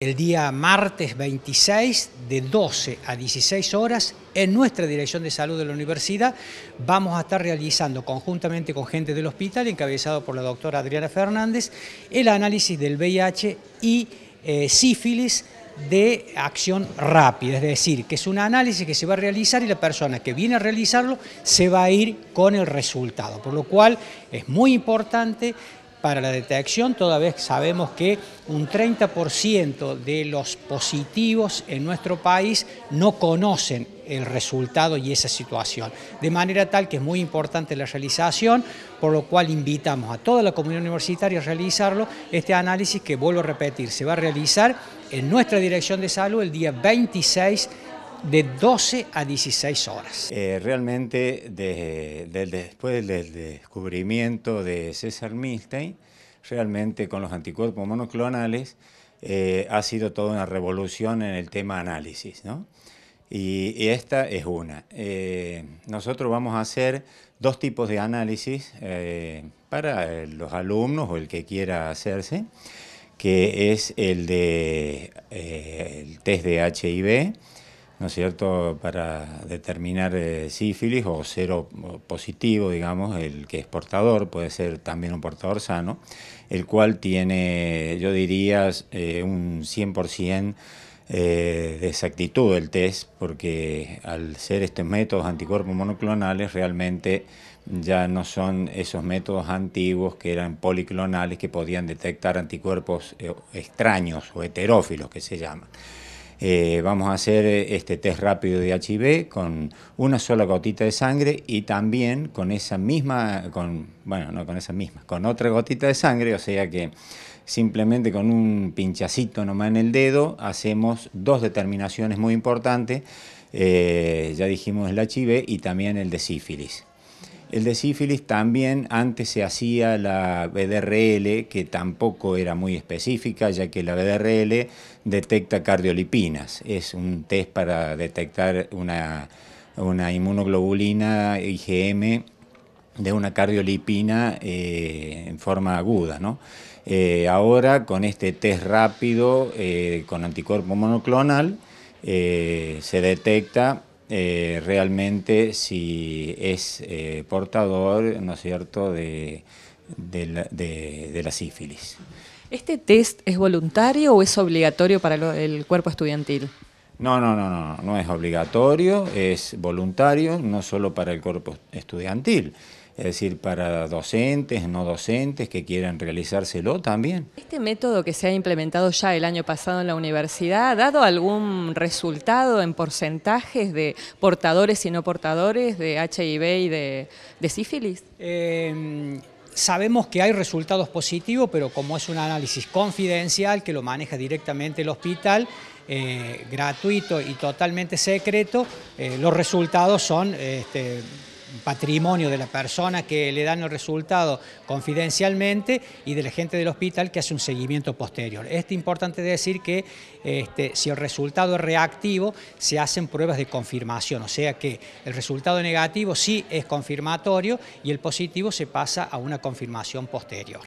el día martes 26 de 12 a 16 horas en nuestra Dirección de Salud de la Universidad vamos a estar realizando conjuntamente con gente del hospital, encabezado por la doctora Adriana Fernández, el análisis del VIH y eh, sífilis de acción rápida, es decir, que es un análisis que se va a realizar y la persona que viene a realizarlo se va a ir con el resultado, por lo cual es muy importante para la detección, todavía sabemos que un 30% de los positivos en nuestro país no conocen el resultado y esa situación. De manera tal que es muy importante la realización, por lo cual invitamos a toda la comunidad universitaria a realizarlo, este análisis que vuelvo a repetir, se va a realizar en nuestra dirección de salud el día 26 de de 12 a 16 horas. Eh, realmente, después del descubrimiento de César Milstein, realmente con los anticuerpos monoclonales eh, ha sido toda una revolución en el tema análisis, Y, esta es una. Eh, nosotros vamos a hacer dos tipos de análisis para los alumnos o el que quiera hacerse, que es el de el test de HIV, ¿no es cierto?, para determinar eh, sífilis o cero positivo, digamos, el que es portador, puede ser también un portador sano, el cual tiene, yo diría, eh, un 100% eh, de exactitud el test, porque al ser estos métodos anticuerpos monoclonales, realmente ya no son esos métodos antiguos que eran policlonales que podían detectar anticuerpos extraños o heterófilos, que se llaman. Eh, vamos a hacer eh, este test rápido de HIV con una sola gotita de sangre y también con esa misma, con, bueno, no con esa misma, con otra gotita de sangre, o sea que simplemente con un pinchacito nomás en el dedo hacemos dos determinaciones muy importantes, eh, ya dijimos el HIV y también el de sífilis. El de sífilis también antes se hacía la BDRL, que tampoco era muy específica, ya que la BDRL detecta cardiolipinas. Es un test para detectar una, inmunoglobulina IgM de una cardiolipina eh, en forma aguda. Eh, ahora, con este test rápido eh, con anticuerpo monoclonal, se detecta eh, realmente si es eh, portador, ¿no es cierto?, de, la, sífilis. ¿Este test es voluntario o es obligatorio para el cuerpo estudiantil? No, no, no, no, no es obligatorio, es voluntario, no solo para el cuerpo estudiantil, es decir, para docentes, no docentes que quieran realizárselo también. ¿Este método que se ha implementado ya el año pasado en la universidad ha dado algún resultado en porcentajes de portadores y no portadores de HIV y de, sífilis? Em, sabemos que hay resultados positivos, pero como es un análisis confidencial que lo maneja directamente el hospital, eh, gratuito y totalmente secreto, eh, los resultados son este, patrimonio de la persona que le dan el resultado confidencialmente y de la gente del hospital que hace un seguimiento posterior. Es importante decir que este, si el resultado es reactivo, se hacen pruebas de confirmación, o sea que el resultado negativo sí es confirmatorio y el positivo se pasa a una confirmación posterior.